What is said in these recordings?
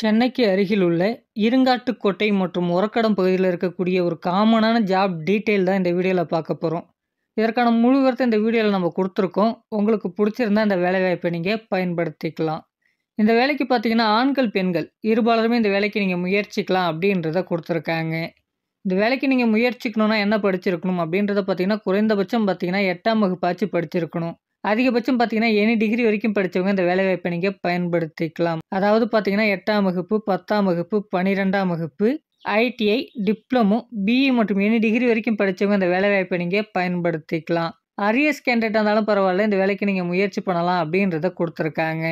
சென்னைக்கு அருகில் உள்ள இருங்காட்டுக்கோட்டை மற்றும் உரக்கடம் பகுதியில் இருக்கக்கூடிய ஒரு காமனான ஜாப் டீட்டெயில் தான் இந்த வீடியோவில் பார்க்க போகிறோம் இதற்கான முழு இந்த வீடியோவில் நம்ம கொடுத்துருக்கோம் உங்களுக்கு பிடிச்சிருந்தா இந்த வேலைவாய்ப்பை நீங்கள் பயன்படுத்திக்கலாம் இந்த வேலைக்கு பார்த்தீங்கன்னா ஆண்கள் பெண்கள் இருபாலருமே இந்த வேலைக்கு நீங்கள் முயற்சிக்கலாம் அப்படின்றத கொடுத்துருக்காங்க இந்த வேலைக்கு நீங்கள் முயற்சிக்கணும்னா என்ன படிச்சிருக்கணும் அப்படின்றத பார்த்தீங்கன்னா குறைந்தபட்சம் பார்த்தீங்கன்னா எட்டாம் வகுப்பாச்சு படிச்சிருக்கணும் அதிகபட்சம் பார்த்தீங்கன்னா எனி டிகிரி வரைக்கும் படித்தவங்க இந்த வேலைவாய்ப்பை நீங்கள் பயன்படுத்திக்கலாம் அதாவது பார்த்தீங்கன்னா எட்டாம் வகுப்பு பத்தாம் வகுப்பு பன்னிரெண்டாம் வகுப்பு ஐடிஐ டிப்ளமோ பிஇ மற்றும் எனி டிகிரி வரைக்கும் படித்தவங்க இந்த வேலைவாய்ப்பை நீங்கள் பயன்படுத்திக்கலாம் அரியஸ் கேண்டிடேட்டாக இருந்தாலும் பரவாயில்ல இந்த வேலைக்கு நீங்கள் முயற்சி பண்ணலாம் அப்படின்றத கொடுத்துருக்காங்க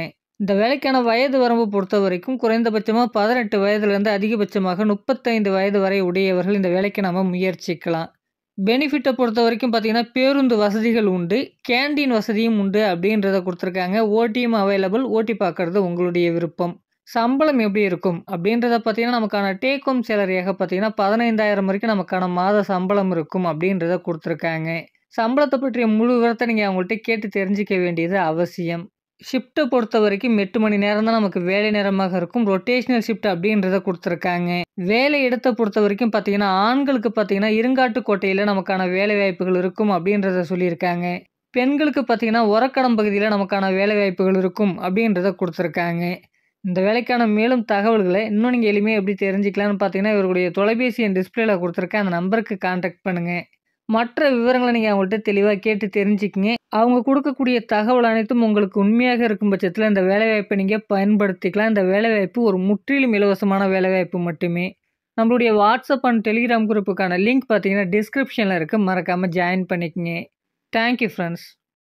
இந்த வேலைக்கான வயது வரம்பு பொறுத்த வரைக்கும் குறைந்தபட்சமாக பதினெட்டு வயதுலேருந்து அதிகபட்சமாக முப்பத்தைந்து வயது வரை உடையவர்கள் இந்த வேலைக்கு நாம் முயற்சிக்கலாம் பெனிஃபிட்டை பொறுத்த வரைக்கும் பார்த்திங்கன்னா பேருந்து வசதிகள் உண்டு கேண்டீன் வசதியும் உண்டு அப்படின்றத கொடுத்துருக்காங்க ஓடியும் அவைலபிள் ஓட்டி பார்க்குறது உங்களுடைய விருப்பம் சம்பளம் எப்படி இருக்கும் அப்படின்றத பார்த்திங்கன்னா நமக்கான டேக் ஹோம் சேலரியாக பார்த்திங்கன்னா பதினைந்தாயிரம் வரைக்கும் நமக்கான மாத சம்பளம் இருக்கும் அப்படின்றத கொடுத்துருக்காங்க சம்பளத்தை பற்றிய முழு விவரத்தை நீங்கள் அவங்கள்ட்ட கேட்டு தெரிஞ்சிக்க வேண்டியது அவசியம் ஷிஃப்ட்டை பொறுத்த வரைக்கும் எட்டு மணி நேரம் தான் நமக்கு வேலை நேரமாக இருக்கும் ரொட்டேஷனல் ஷிஃப்ட் அப்படின்றத கொடுத்துருக்காங்க வேலை இடத்தை பொறுத்த வரைக்கும் பார்த்தீங்கன்னா ஆண்களுக்கு பார்த்தீங்கன்னா இருங்காட்டு கோட்டையில் நமக்கான வேலை வாய்ப்புகள் இருக்கும் அப்படின்றத சொல்லியிருக்காங்க பெண்களுக்கு பார்த்தீங்கன்னா உரக்கடம் பகுதியில் நமக்கான வேலை வாய்ப்புகள் இருக்கும் அப்படின்றத கொடுத்துருக்காங்க இந்த வேலைக்கான மேலும் தகவல்களை இன்னும் நீங்கள் எளிமையாக எப்படி தெரிஞ்சுக்கலாம்னு பார்த்தீங்கன்னா இவருடைய தொலைபேசி என் டிஸ்பிளேல கொடுத்துருக்கேன் அந்த நம்பருக்கு கான்டாக்ட் பண்ணுங்கள் மற்ற விவரங்களை நீங்கள் அவங்கள்ட்ட தெளிவாக கேட்டு தெரிஞ்சுக்கிங்க அவங்க கொடுக்கக்கூடிய தகவல் அனைத்தும் உங்களுக்கு உண்மையாக இருக்கும் பட்சத்தில் இந்த வேலைவாய்ப்பை நீங்கள் பயன்படுத்திக்கலாம் இந்த வேலைவாய்ப்பு ஒரு முற்றிலும் இலவசமான வேலைவாய்ப்பு மட்டுமே நம்மளுடைய வாட்ஸ்அப் அண்ட் டெலிகிராம் குரூப்புக்கான லிங்க் பார்த்தீங்கன்னா டிஸ்கிரிப்ஷனில் இருக்குது மறக்காமல் ஜாயின் பண்ணிக்கங்க தேங்க்யூ ஃப்ரெண்ட்ஸ்